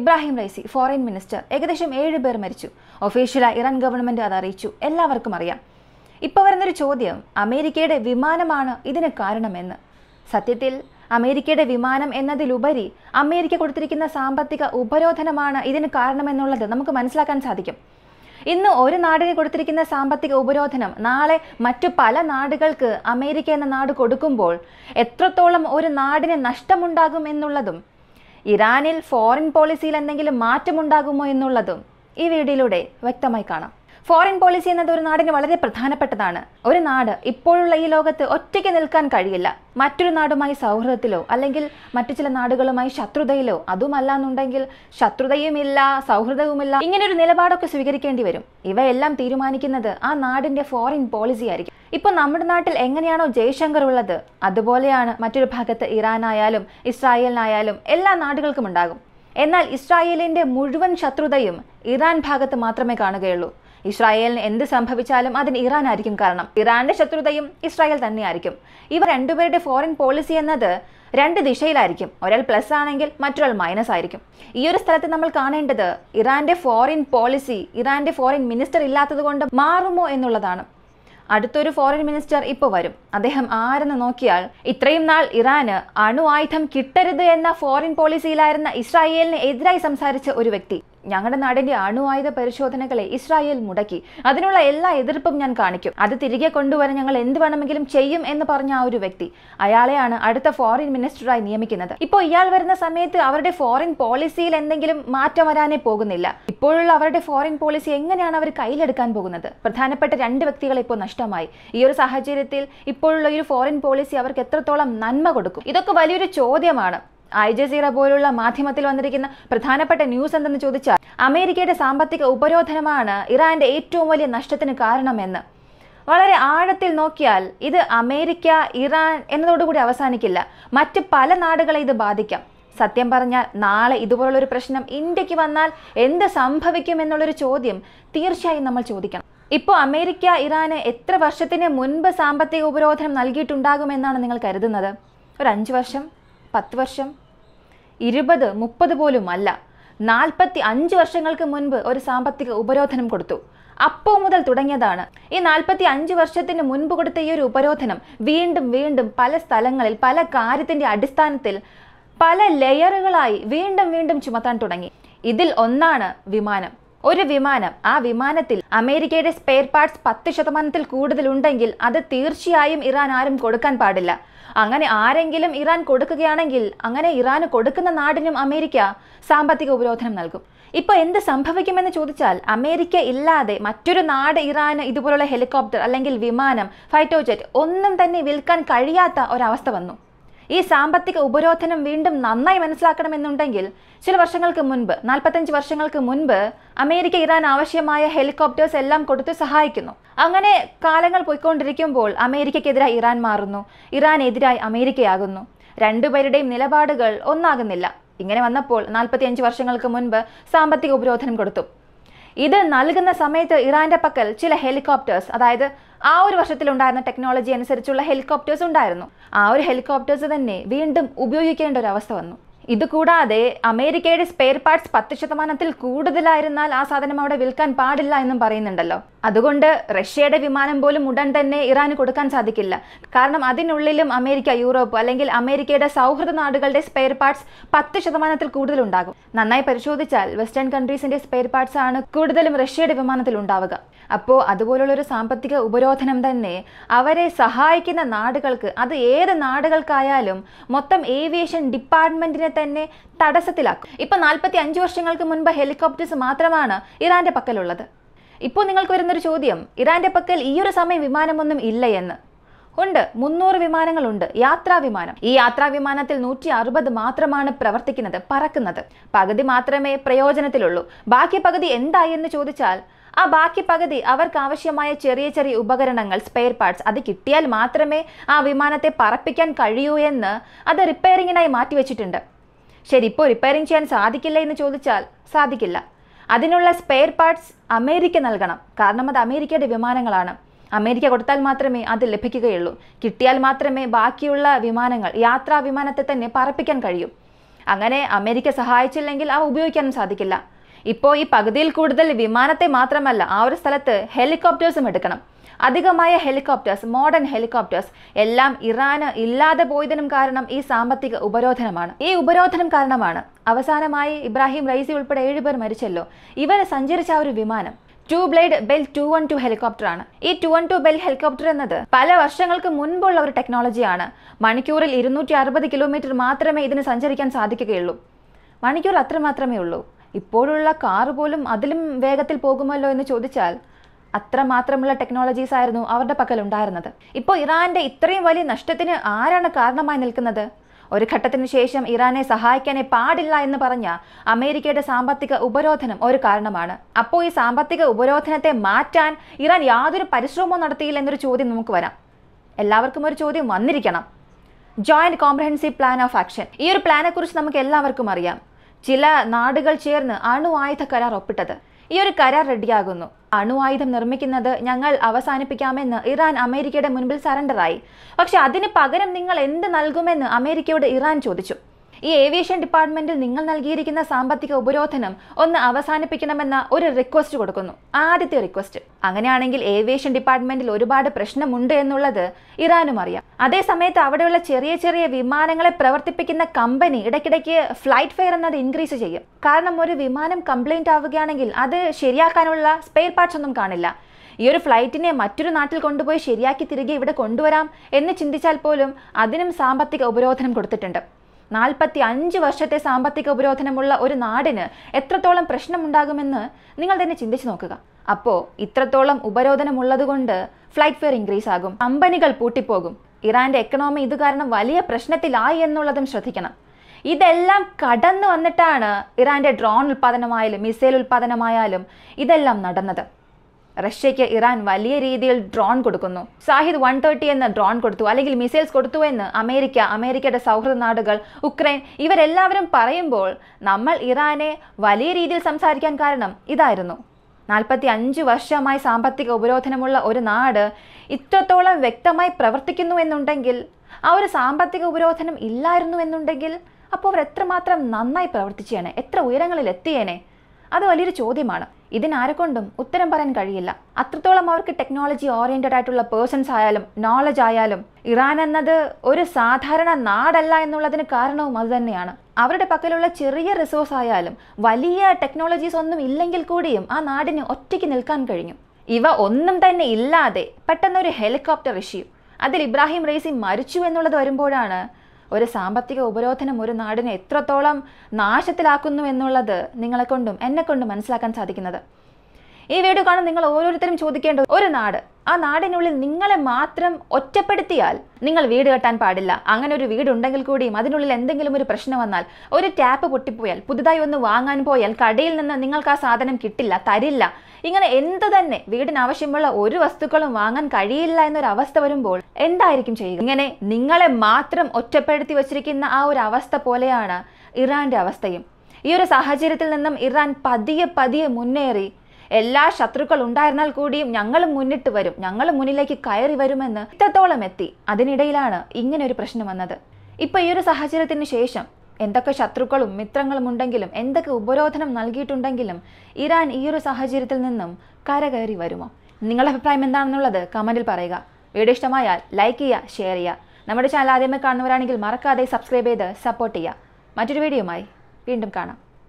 Ebrahim Raisi foreign minister ഏകദേശം ഏഴ് പേർ മരിച്ചു ഒഫീഷ്യലായി ഇറാൻ ഗവൺമെന്റ് അത് അറിയിച്ചു എല്ലാവർക്കും അറിയാം ഇപ്പൊ വരുന്നൊരു ചോദ്യം അമേരിക്കയുടെ വിമാനമാണ് ഇതിന് കാരണമെന്ന് സത്യത്തിൽ അമേരിക്കയുടെ വിമാനം എന്നതിലുപരി അമേരിക്ക കൊടുത്തിരിക്കുന്ന സാമ്പത്തിക ഉപരോധനമാണ് ഇതിന് കാരണമെന്നുള്ളത് നമുക്ക് മനസ്സിലാക്കാൻ സാധിക്കും ഇന്ന് ഒരു നാടിന് കൊടുത്തിരിക്കുന്ന സാമ്പത്തിക ഉപരോധനം നാളെ മറ്റു പല നാടുകൾക്ക് അമേരിക്ക എന്ന നാട് കൊടുക്കുമ്പോൾ എത്രത്തോളം ഒരു നാടിന് നഷ്ടമുണ്ടാകും എന്നുള്ളതും ഇറാനിൽ ഫോറിൻ പോളിസിയിൽ എന്തെങ്കിലും മാറ്റമുണ്ടാകുമോ എന്നുള്ളതും ഈ വീഡിയോയിലൂടെ വ്യക്തമായി കാണാം ഫോറിൻ പോളിസി എന്നത് ഒരു നാടിന് വളരെ പ്രധാനപ്പെട്ടതാണ് ഒരു നാട് ഇപ്പോഴുള്ള ഈ ലോകത്ത് ഒറ്റയ്ക്ക് നിൽക്കാൻ കഴിയില്ല മറ്റൊരു നാടുമായി സൗഹൃദത്തിലോ അല്ലെങ്കിൽ മറ്റു ചില നാടുകളുമായി ശത്രുതയിലോ അതുമല്ല എന്നുണ്ടെങ്കിൽ ശത്രുതയുമില്ല സൗഹൃദവുമില്ല ഇങ്ങനൊരു നിലപാടൊക്കെ സ്വീകരിക്കേണ്ടി വരും ഇവയെല്ലാം തീരുമാനിക്കുന്നത് ആ നാടിന്റെ ഫോറിൻ പോളിസി ആയിരിക്കും ഇപ്പോൾ നമ്മുടെ നാട്ടിൽ എങ്ങനെയാണോ ജയശങ്കർ ഉള്ളത് അതുപോലെയാണ് മറ്റൊരു ഭാഗത്ത് ഇറാനായാലും ഇസ്രായേലിനായാലും എല്ലാ നാടുകൾക്കും ഉണ്ടാകും എന്നാൽ ഇസ്രായേലിന്റെ മുഴുവൻ ശത്രുതയും ഇറാൻ ഭാഗത്ത് മാത്രമേ കാണുകയുള്ളൂ ഇസ്രായേലിന് എന്ത് സംഭവിച്ചാലും അതിന് ഇറാൻ ആയിരിക്കും കാരണം ഇറാന്റെ ശത്രുതയും ഇസ്രായേൽ തന്നെയായിരിക്കും ഇവ രണ്ടുപേരുടെ ഫോറിൻ പോളിസി എന്നത് രണ്ട് ദിശയിലായിരിക്കും ഒരാൾ പ്ലസ് ആണെങ്കിൽ മറ്റൊരാൾ മൈനസ് ആയിരിക്കും ഈ ഒരു സ്ഥലത്ത് നമ്മൾ കാണേണ്ടത് ഇറാന്റെ ഫോറിൻ പോളിസി ഇറാന്റെ ഫോറിൻ മിനിസ്റ്റർ ഇല്ലാത്തതുകൊണ്ട് മാറുമോ എന്നുള്ളതാണ് അടുത്തൊരു ഫോറിൻ മിനിസ്റ്റർ ഇപ്പോൾ വരും അദ്ദേഹം ആരെന്ന് നോക്കിയാൽ ഇത്രയും നാൾ ഇറാന് അണു ആയുധം കിട്ടരുത് എന്ന ഫോറിൻ പോളിസിയിലായിരുന്ന ഇസ്രായേലിന് എതിരായി സംസാരിച്ച ഒരു വ്യക്തി ഞങ്ങളുടെ നാടിന്റെ അണുവായുധ പരിശോധനകളെ ഇസ്രായേൽ മുടക്കി അതിനുള്ള എല്ലാ എതിർപ്പും ഞാൻ കാണിക്കും അത് തിരികെ കൊണ്ടുവരാൻ ഞങ്ങൾ എന്ത് വേണമെങ്കിലും ചെയ്യും എന്ന് പറഞ്ഞ ആ ഒരു വ്യക്തി അയാളെയാണ് അടുത്ത ഫോറിൻ മിനിസ്റ്ററായി നിയമിക്കുന്നത് ഇപ്പോൾ ഇയാൾ വരുന്ന സമയത്ത് അവരുടെ ഫോറിൻ പോളിസിയിൽ എന്തെങ്കിലും മാറ്റം വരാനേ പോകുന്നില്ല ഇപ്പോഴുള്ള അവരുടെ ഫോറിൻ പോളിസി എങ്ങനെയാണ് അവർ കയ്യിലെടുക്കാൻ പോകുന്നത് പ്രധാനപ്പെട്ട രണ്ട് വ്യക്തികൾ ഇപ്പോൾ നഷ്ടമായി ഈ ഒരു സാഹചര്യത്തിൽ ഇപ്പോഴുള്ള ഒരു ഫോറിൻ പോളിസി അവർക്ക് എത്രത്തോളം നന്മ കൊടുക്കും ഇതൊക്കെ വലിയൊരു ചോദ്യമാണ് ഐ പോലുള്ള മാധ്യമത്തിൽ വന്നിരിക്കുന്ന പ്രധാനപ്പെട്ട ന്യൂസ് എന്തെന്ന് ചോദിച്ചാൽ അമേരിക്കയുടെ സാമ്പത്തിക ഉപരോധനമാണ് ഇറാന്റെ ഏറ്റവും വലിയ നഷ്ടത്തിന് കാരണമെന്ന് വളരെ ആഴത്തിൽ നോക്കിയാൽ ഇത് അമേരിക്ക ഇറാൻ എന്നതോടുകൂടി അവസാനിക്കില്ല മറ്റ് പല നാടുകളെ ഇത് ബാധിക്കാം സത്യം പറഞ്ഞാൽ നാളെ ഇതുപോലുള്ളൊരു പ്രശ്നം ഇന്ത്യക്ക് വന്നാൽ എന്ത് സംഭവിക്കും എന്നുള്ളൊരു ചോദ്യം തീർച്ചയായും നമ്മൾ ചോദിക്കണം ഇപ്പോൾ അമേരിക്ക ഇറാന് എത്ര വർഷത്തിന് മുൻപ് സാമ്പത്തിക ഉപരോധനം നൽകിയിട്ടുണ്ടാകുമെന്നാണ് നിങ്ങൾ കരുതുന്നത് ഒരു അഞ്ച് വർഷം പത്ത് വർഷം ഇരുപത് മുപ്പത് പോലും അല്ല നാൽപ്പത്തി അഞ്ച് വർഷങ്ങൾക്ക് മുൻപ് ഒരു സാമ്പത്തിക ഉപരോധനം കൊടുത്തു അപ്പോൾ മുതൽ തുടങ്ങിയതാണ് ഈ നാൽപ്പത്തി അഞ്ച് വർഷത്തിന് മുൻപ് കൊടുത്ത ഈ ഒരു ഉപരോധനം വീണ്ടും വീണ്ടും പല സ്ഥലങ്ങളിൽ പല കാര്യത്തിന്റെ അടിസ്ഥാനത്തിൽ പല ലെയറുകളായി വീണ്ടും വീണ്ടും ചുമത്താൻ തുടങ്ങി ഇതിൽ ഒന്നാണ് വിമാനം ഒരു വിമാനം ആ വിമാനത്തിൽ അമേരിക്കയുടെ സ്പെയർ പാർട്സ് പത്ത് ശതമാനത്തിൽ കൂടുതലുണ്ടെങ്കിൽ അത് തീർച്ചയായും ഇറാൻ ആരും കൊടുക്കാൻ പാടില്ല അങ്ങനെ ആരെങ്കിലും ഇറാൻ കൊടുക്കുകയാണെങ്കിൽ അങ്ങനെ ഇറാന് കൊടുക്കുന്ന നാടിനും അമേരിക്ക സാമ്പത്തിക ഉപരോധനം നൽകും ഇപ്പോൾ എന്ത് സംഭവിക്കുമെന്ന് ചോദിച്ചാൽ അമേരിക്ക ഇല്ലാതെ മറ്റൊരു നാട് ഇറാന് ഇതുപോലുള്ള ഹെലികോപ്റ്റർ അല്ലെങ്കിൽ വിമാനം ഫൈറ്റോ ജെറ്റ് ഒന്നും തന്നെ വിൽക്കാൻ കഴിയാത്ത ഒരവസ്ഥ വന്നു ഈ സാമ്പത്തിക ഉപരോധനം വീണ്ടും നന്നായി മനസ്സിലാക്കണമെന്നുണ്ടെങ്കിൽ ചില വർഷങ്ങൾക്ക് മുൻപ് നാൽപ്പത്തഞ്ച് വർഷങ്ങൾക്ക് മുൻപ് അമേരിക്ക ഇറാൻ ആവശ്യമായ ഹെലികോപ്റ്റേഴ്സ് എല്ലാം കൊടുത്ത് സഹായിക്കുന്നു അങ്ങനെ കാലങ്ങൾ പോയിക്കൊണ്ടിരിക്കുമ്പോൾ അമേരിക്കയ്ക്കെതിരെ ഇറാൻ മാറുന്നു ഇറാൻ എതിരായി അമേരിക്കയാകുന്നു രണ്ടുപേരുടെയും നിലപാടുകൾ ഒന്നാകുന്നില്ല ഇങ്ങനെ വന്നപ്പോൾ അഞ്ച് വർഷങ്ങൾക്ക് മുൻപ് സാമ്പത്തിക ഉപരോധനം കൊടുത്തു ഇത് നൽകുന്ന സമയത്ത് ഇറാന്റെ പക്കൽ ചില ഹെലികോപ്റ്റേഴ്സ് അതായത് ആ ഒരു വർഷത്തിൽ ഉണ്ടായിരുന്ന ടെക്നോളജി അനുസരിച്ചുള്ള ഹെലികോപ്റ്റേഴ്സ് ഉണ്ടായിരുന്നു ആ ഒരു ഹെലികോപ്റ്റേഴ്സ് തന്നെ വീണ്ടും ഉപയോഗിക്കേണ്ട ഒരു അവസ്ഥ വന്നു ഇതുകൂടാതെ അമേരിക്കയുടെ സ്പെയർ പാർട്സ് പത്ത് ശതമാനത്തിൽ കൂടുതലായിരുന്നാൽ ആ സാധനം അവിടെ വിൽക്കാൻ പാടില്ല എന്നും പറയുന്നുണ്ടല്ലോ അതുകൊണ്ട് റഷ്യയുടെ വിമാനം പോലും ഉടൻ തന്നെ ഇറാന് കൊടുക്കാൻ സാധിക്കില്ല കാരണം അതിനുള്ളിലും അമേരിക്ക യൂറോപ്പ് അല്ലെങ്കിൽ അമേരിക്കയുടെ സൗഹൃദ നാടുകളുടെ സ്പെയർ പാർട്സ് പത്ത് ശതമാനത്തിൽ കൂടുതൽ ഉണ്ടാകും നന്നായി പരിശോധിച്ചാൽ വെസ്റ്റേൺ കൺട്രീസിന്റെ സ്പെയർ പാർട്സ് ആണ് കൂടുതലും റഷ്യയുടെ വിമാനത്തിൽ ഉണ്ടാവുക അപ്പോൾ അതുപോലുള്ള ഒരു സാമ്പത്തിക ഉപരോധനം തന്നെ അവരെ സഹായിക്കുന്ന നാടുകൾക്ക് അത് ഏത് നാടുകൾക്കായാലും മൊത്തം ഏവിയേഷൻ ഡിപ്പാർട്ട്മെന്റിനെ തന്നെ തടസ്സത്തിലാക്കും ഇപ്പൊ നാൽപ്പത്തി അഞ്ച് വർഷങ്ങൾക്ക് മുൻപ് ഹെലികോപ്റ്റേഴ്സ് മാത്രമാണ് ഇറാന്റെ പക്കലുള്ളത് ഇപ്പോൾ നിങ്ങൾക്ക് വരുന്നൊരു ചോദ്യം ഇറാന്റെ പക്കൽ ഈ ഒരു സമയം വിമാനമൊന്നും ഇല്ല എന്ന് ഉണ്ട് മുന്നൂറ് വിമാനങ്ങളുണ്ട് യാത്രാ വിമാനം ഈ യാത്രാ വിമാനത്തിൽ നൂറ്റി അറുപത് മാത്രമാണ് പ്രവർത്തിക്കുന്നത് പറക്കുന്നത് പകുതി മാത്രമേ പ്രയോജനത്തിലുള്ളൂ ബാക്കി പകുതി എന്തായി എന്ന് ചോദിച്ചാൽ ആ ബാക്കി പകുതി അവർക്ക് ആവശ്യമായ ചെറിയ ചെറിയ ഉപകരണങ്ങൾ സ്പെയർ പാർട്സ് അത് കിട്ടിയാൽ മാത്രമേ ആ വിമാനത്തെ പറപ്പിക്കാൻ കഴിയൂ എന്ന് അത് റിപ്പയറിങ്ങിനായി മാറ്റിവെച്ചിട്ടുണ്ട് ശരി ഇപ്പോൾ റിപ്പയറിംഗ് ചെയ്യാൻ സാധിക്കില്ല എന്ന് ചോദിച്ചാൽ സാധിക്കില്ല അതിനുള്ള സ്പെയർ പാർട്സ് അമേരിക്ക നൽകണം കാരണം അത് അമേരിക്കയുടെ വിമാനങ്ങളാണ് അമേരിക്ക കൊടുത്താൽ മാത്രമേ അത് ലഭിക്കുകയുള്ളൂ കിട്ടിയാൽ മാത്രമേ ബാക്കിയുള്ള വിമാനങ്ങൾ യാത്രാ വിമാനത്തെ തന്നെ പറപ്പിക്കാൻ കഴിയൂ അങ്ങനെ അമേരിക്ക സഹായിച്ചില്ലെങ്കിൽ അവ ഉപയോഗിക്കാനും സാധിക്കില്ല ഇപ്പോൾ ഈ പകുതിയിൽ കൂടുതൽ വിമാനത്തെ മാത്രമല്ല ആ ഒരു സ്ഥലത്ത് ഹെലികോപ്റ്റേഴ്സും എടുക്കണം അധികമായ ഹെലികോപ്റ്റേഴ്സ് മോഡേൺ ഹെലികോപ്റ്റേഴ്സ് എല്ലാം ഇറാന് ഇല്ലാതെ പോയതിനും കാരണം ഈ സാമ്പത്തിക ഉപരോധനമാണ് ഈ ഉപരോധനം കാരണമാണ് അവസാനമായി ഇബ്രാഹിം റൈസി ഉൾപ്പെടെ ഏഴുപേർ മരിച്ചല്ലോ ഇവർ സഞ്ചരിച്ച ഒരു വിമാനം two blade Bell two one two ആണ് ഈ two one two Bell helicopter എന്നത് പല വർഷങ്ങൾക്ക് മുൻപുള്ള ഒരു ടെക്നോളജിയാണ് മണിക്കൂറിൽ ഇരുന്നൂറ്റി അറുപത് കിലോമീറ്റർ മാത്രമേ ഇതിന് സഞ്ചരിക്കാൻ സാധിക്കുകയുള്ളൂ മണിക്കൂർ അത്ര ഉള്ളൂ ഇപ്പോഴുള്ള കാർ പോലും അതിലും വേഗത്തിൽ പോകുമല്ലോ എന്ന് ചോദിച്ചാൽ അത്രമാത്രമുള്ള ടെക്നോളജീസ് ആയിരുന്നു അവരുടെ പക്കൽ ഉണ്ടായിരുന്നത് ഇപ്പോൾ ഇറാന്റെ ഇത്രയും വലിയ നഷ്ടത്തിന് ആരാണ് കാരണമായി നിൽക്കുന്നത് ഒരു ഘട്ടത്തിനു ശേഷം ഇറാനെ സഹായിക്കാനേ പാടില്ല എന്ന് പറഞ്ഞ അമേരിക്കയുടെ സാമ്പത്തിക ഉപരോധനം ഒരു കാരണമാണ് അപ്പോൾ ഈ സാമ്പത്തിക ഉപരോധനത്തെ മാറ്റാൻ ഇറാൻ യാതൊരു പരിശ്രമവും നടത്തിയില്ല എന്നൊരു ചോദ്യം നമുക്ക് വരാം എല്ലാവർക്കും ഒരു ചോദ്യം വന്നിരിക്കണം joint comprehensive plan of action ഈ ഒരു പ്ലാനെക്കുറിച്ച് നമുക്ക് എല്ലാവർക്കും അറിയാം ചില നാടുകൾ ചേർന്ന് അണുവായുധ കരാർ ഒപ്പിട്ടത് ഈ ഒരു കരാർ റെഡിയാകുന്നു അണുവായുധം നിർമ്മിക്കുന്നത് ഞങ്ങൾ അവസാനിപ്പിക്കാമെന്ന് ഇറാൻ അമേരിക്കയുടെ മുൻപിൽ സറണ്ടറായി പക്ഷെ അതിന് പകരം നിങ്ങൾ എന്ത് നൽകുമെന്ന് അമേരിക്കയോട് ഇറാൻ ചോദിച്ചു ഈ ഏവിയേഷൻ ഡിപ്പാർട്ട്മെന്റിൽ നിങ്ങൾ നൽകിയിരിക്കുന്ന സാമ്പത്തിക ഉപരോധനം ഒന്ന് അവസാനിപ്പിക്കണമെന്ന ഒരു റിക്വസ്റ്റ് കൊടുക്കുന്നു ആദ്യത്തെ റിക്വസ്റ്റ് അങ്ങനെയാണെങ്കിൽ ഏവിയേഷൻ ഡിപ്പാർട്ട്മെന്റിൽ ഒരുപാട് പ്രശ്നമുണ്ട് എന്നുള്ളത് ഇറാനും അറിയാം അതേസമയത്ത് അവിടെയുള്ള ചെറിയ ചെറിയ വിമാനങ്ങളെ പ്രവർത്തിപ്പിക്കുന്ന കമ്പനി ഇടയ്ക്കിടയ്ക്ക് ഫ്ലൈറ്റ് ഫെയർ എന്നത് ഇൻക്രീസ് ചെയ്യും കാരണം ഒരു വിമാനം കംപ്ലൈന്റ് ആവുകയാണെങ്കിൽ അത് ശരിയാക്കാനുള്ള സ്പെയർ പാർട്സ് ഒന്നും കാണില്ല ഈ ഒരു ഫ്ലൈറ്റിനെ മറ്റൊരു നാട്ടിൽ കൊണ്ടുപോയി ശരിയാക്കി തിരികെ ഇവിടെ കൊണ്ടുവരാം എന്ന് ചിന്തിച്ചാൽ പോലും അതിനും സാമ്പത്തിക ഉപരോധനം കൊടുത്തിട്ടുണ്ട് നാൽപ്പത്തി അഞ്ച് വർഷത്തെ സാമ്പത്തിക ഉപരോധനമുള്ള ഒരു നാടിന് എത്രത്തോളം പ്രശ്നമുണ്ടാകുമെന്ന് നിങ്ങൾ തന്നെ ചിന്തിച്ചു നോക്കുക അപ്പോൾ ഇത്രത്തോളം ഉപരോധനമുള്ളതുകൊണ്ട് ഫ്ലൈറ്റ് ഫെയർ ഇൻക്രീസ് ആകും കമ്പനികൾ പൂട്ടിപ്പോകും ഇറാന്റെ എക്കണോമി ഇത് കാരണം വലിയ പ്രശ്നത്തിലായി എന്നുള്ളതും ശ്രദ്ധിക്കണം ഇതെല്ലാം കടന്നു വന്നിട്ടാണ് ഇറാന്റെ ഡ്രോൺ ഉൽപ്പാദനമായാലും മിസൈൽ ഉൽപ്പാദനമായാലും ഇതെല്ലാം നടന്നത് റഷ്യയ്ക്ക് ഇറാൻ വലിയ രീതിയിൽ ഡ്രോൺ കൊടുക്കുന്നു സാഹിദ് വൺ തേർട്ടി എന്ന ഡ്രോൺ കൊടുത്തു അല്ലെങ്കിൽ മിസൈൽസ് കൊടുത്തു എന്ന് അമേരിക്ക അമേരിക്കയുടെ സൗഹൃദ നാടുകൾ ഉക്രൈൻ ഇവരെല്ലാവരും പറയുമ്പോൾ നമ്മൾ ഇറാനെ വലിയ രീതിയിൽ സംസാരിക്കാൻ കാരണം ഇതായിരുന്നു നാൽപ്പത്തി അഞ്ച് വർഷമായി സാമ്പത്തിക ഉപരോധനമുള്ള ഒരു നാട് ഇത്രത്തോളം വ്യക്തമായി പ്രവർത്തിക്കുന്നു എന്നുണ്ടെങ്കിൽ ആ ഒരു സാമ്പത്തിക ഉപരോധനം ഇല്ലായിരുന്നു എന്നുണ്ടെങ്കിൽ അപ്പോൾ അവർ എത്രമാത്രം നന്നായി പ്രവർത്തിച്ചേനെ എത്ര ഉയരങ്ങളിൽ എത്തിയേനെ അത് വലിയൊരു ചോദ്യമാണ് ഇതിനാരെക്കൊണ്ടും ഉത്തരം പറയാൻ കഴിയില്ല അത്രത്തോളം അവർക്ക് ടെക്നോളജി ഓറിയന്റഡ് ആയിട്ടുള്ള പേഴ്സൺസ് ആയാലും നോളജ് ആയാലും ഇറാൻ എന്നത് ഒരു സാധാരണ നാടല്ല എന്നുള്ളതിന് കാരണവും അതുതന്നെയാണ് അവരുടെ പക്കലുള്ള ചെറിയ റിസോഴ്സ് ആയാലും വലിയ ടെക്നോളജീസ് ഒന്നും ഇല്ലെങ്കിൽ കൂടിയും ആ നാടിന് ഒറ്റയ്ക്ക് നിൽക്കാൻ കഴിഞ്ഞു ഇവ ഒന്നും തന്നെ ഇല്ലാതെ പെട്ടെന്നൊരു ഹെലികോപ്റ്റർ ഇഷ്യൂ അതിൽ ഇബ്രാഹിം റേസി മരിച്ചു എന്നുള്ളത് വരുമ്പോഴാണ് ഒരു സാമ്പത്തിക ഉപരോധനം ഒരു നാടിനെ എത്രത്തോളം നാശത്തിലാക്കുന്നു എന്നുള്ളത് നിങ്ങളെക്കൊണ്ടും എന്നെക്കൊണ്ടും മനസ്സിലാക്കാൻ സാധിക്കുന്നത് ഈ വീഡിയോ കാണാൻ നിങ്ങൾ ഓരോരുത്തരും ചോദിക്കേണ്ട ഒരു നാട് ആ നാടിനുള്ളിൽ നിങ്ങളെ മാത്രം ഒറ്റപ്പെടുത്തിയാൽ നിങ്ങൾ വീട് കെട്ടാൻ പാടില്ല അങ്ങനെ ഒരു വീടുണ്ടെങ്കിൽ കൂടിയും അതിനുള്ളിൽ എന്തെങ്കിലും ഒരു പ്രശ്നം വന്നാൽ ഒരു ടാപ്പ് പൊട്ടിപ്പോയാൽ പുതുതായി ഒന്ന് വാങ്ങാൻ പോയാൽ കടയിൽ നിന്ന് നിങ്ങൾക്ക് ആ സാധനം കിട്ടില്ല തരില്ല ഇങ്ങനെ എന്ത് തന്നെ വീടിന് ആവശ്യമുള്ള ഒരു വസ്തുക്കളും വാങ്ങാൻ കഴിയില്ല എന്നൊരു അവസ്ഥ വരുമ്പോൾ എന്തായിരിക്കും ചെയ്യുക ഇങ്ങനെ നിങ്ങളെ മാത്രം ഒറ്റപ്പെടുത്തി വച്ചിരിക്കുന്ന ആ ഒരു അവസ്ഥ പോലെയാണ് ഇറാന്റെ അവസ്ഥയും ഈ ഒരു സാഹചര്യത്തിൽ നിന്നും ഇറാൻ പതിയെ പതിയെ മുന്നേറി എല്ലാ ശത്രുക്കൾ ഉണ്ടായിരുന്നാൽ കൂടിയും ഞങ്ങൾ മുന്നിട്ട് വരും ഞങ്ങൾ മുന്നിലേക്ക് കയറി വരുമെന്ന് ഇത്രത്തോളം എത്തി അതിനിടയിലാണ് ഇങ്ങനെ ഒരു പ്രശ്നം വന്നത് ഇപ്പൊ ഈ ഒരു സാഹചര്യത്തിന് ശേഷം എന്തൊക്കെ ശത്രുക്കളും മിത്രങ്ങളും ഉണ്ടെങ്കിലും എന്തൊക്കെ ഉപരോധനം നൽകിയിട്ടുണ്ടെങ്കിലും ഇറാൻ ഈ ഒരു സാഹചര്യത്തിൽ നിന്നും കരകയറി വരുമോ നിങ്ങളുടെ അഭിപ്രായം എന്താണെന്നുള്ളത് കമന്റിൽ പറയുക വീഡിയോ ഇഷ്ടമായാൽ ലൈക്ക് ചെയ്യുക ഷെയർ ചെയ്യുക നമ്മുടെ ചാനൽ ആദ്യമേ കാണുന്നവരാണെങ്കിൽ മറക്കാതെ സബ്സ്ക്രൈബ് ചെയ്ത് സപ്പോർട്ട് ചെയ്യുക മറ്റൊരു വീഡിയോയുമായി വീണ്ടും കാണാം